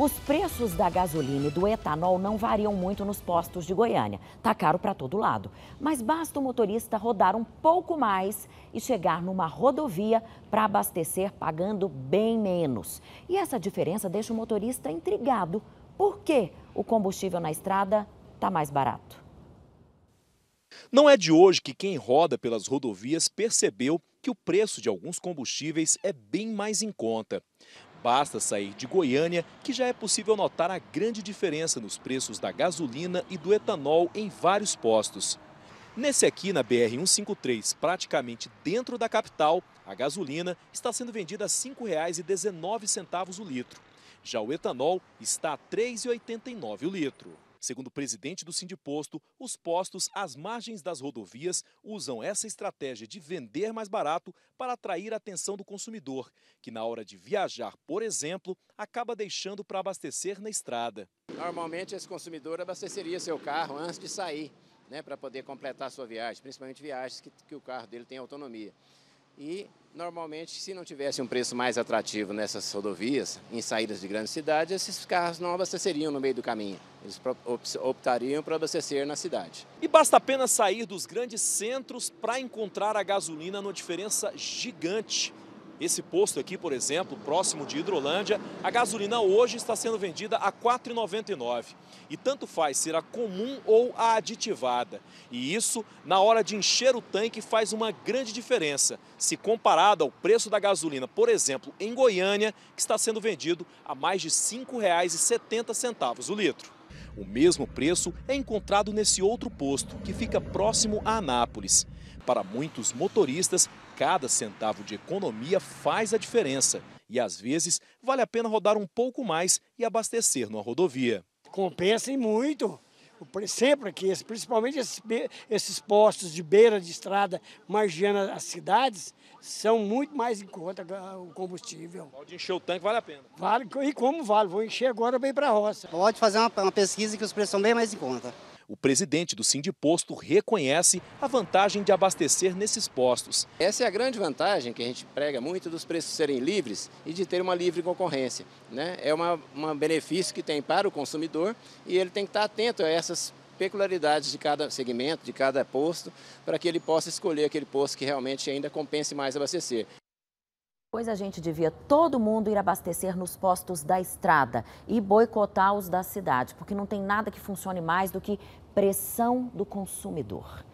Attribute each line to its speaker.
Speaker 1: Os preços da gasolina e do etanol não variam muito nos postos de Goiânia. Tá caro para todo lado. Mas basta o motorista rodar um pouco mais e chegar numa rodovia para abastecer pagando bem menos. E essa diferença deixa o motorista intrigado. Por que o combustível na estrada está mais barato?
Speaker 2: Não é de hoje que quem roda pelas rodovias percebeu que o preço de alguns combustíveis é bem mais em conta. Basta sair de Goiânia que já é possível notar a grande diferença nos preços da gasolina e do etanol em vários postos. Nesse aqui, na BR-153, praticamente dentro da capital, a gasolina está sendo vendida a R$ 5,19 o litro. Já o etanol está a R$ 3,89 o litro. Segundo o presidente do Sindiposto, os postos às margens das rodovias usam essa estratégia de vender mais barato para atrair a atenção do consumidor, que na hora de viajar, por exemplo, acaba deixando para abastecer na estrada.
Speaker 3: Normalmente esse consumidor abasteceria seu carro antes de sair, né, para poder completar sua viagem, principalmente viagens que, que o carro dele tem autonomia. E normalmente, se não tivesse um preço mais atrativo nessas rodovias, em saídas de grandes cidades, esses carros não abasteceriam no meio do caminho. Eles optariam para abastecer na cidade.
Speaker 2: E basta apenas sair dos grandes centros para encontrar a gasolina numa diferença gigante. Esse posto aqui, por exemplo, próximo de Hidrolândia, a gasolina hoje está sendo vendida a R$ 4,99. E tanto faz ser a comum ou a aditivada. E isso, na hora de encher o tanque, faz uma grande diferença, se comparado ao preço da gasolina, por exemplo, em Goiânia, que está sendo vendido a mais de R$ 5,70 o litro. O mesmo preço é encontrado nesse outro posto, que fica próximo a Anápolis. Para muitos motoristas, cada centavo de economia faz a diferença. E às vezes, vale a pena rodar um pouco mais
Speaker 3: e abastecer numa rodovia. Compensa e muito sempre aqui, principalmente esses, esses postos de beira de estrada margeando as cidades, são muito mais em conta ah, o combustível. Pode encher o tanque, vale a pena. Vale, e como vale? Vou encher agora bem para a roça. Pode fazer uma, uma pesquisa que os preços são bem mais em conta.
Speaker 2: O presidente do Sindiposto
Speaker 3: reconhece a vantagem de abastecer nesses postos. Essa é a grande vantagem que a gente prega muito dos preços serem livres e de ter uma livre concorrência. Né? É um benefício que tem para o consumidor e ele tem que estar atento a essas peculiaridades de cada segmento, de cada posto, para que ele possa escolher aquele posto que realmente ainda compense mais abastecer
Speaker 1: pois a gente devia todo mundo ir abastecer nos postos da estrada e boicotar os da cidade, porque não tem nada que funcione mais do que pressão do consumidor.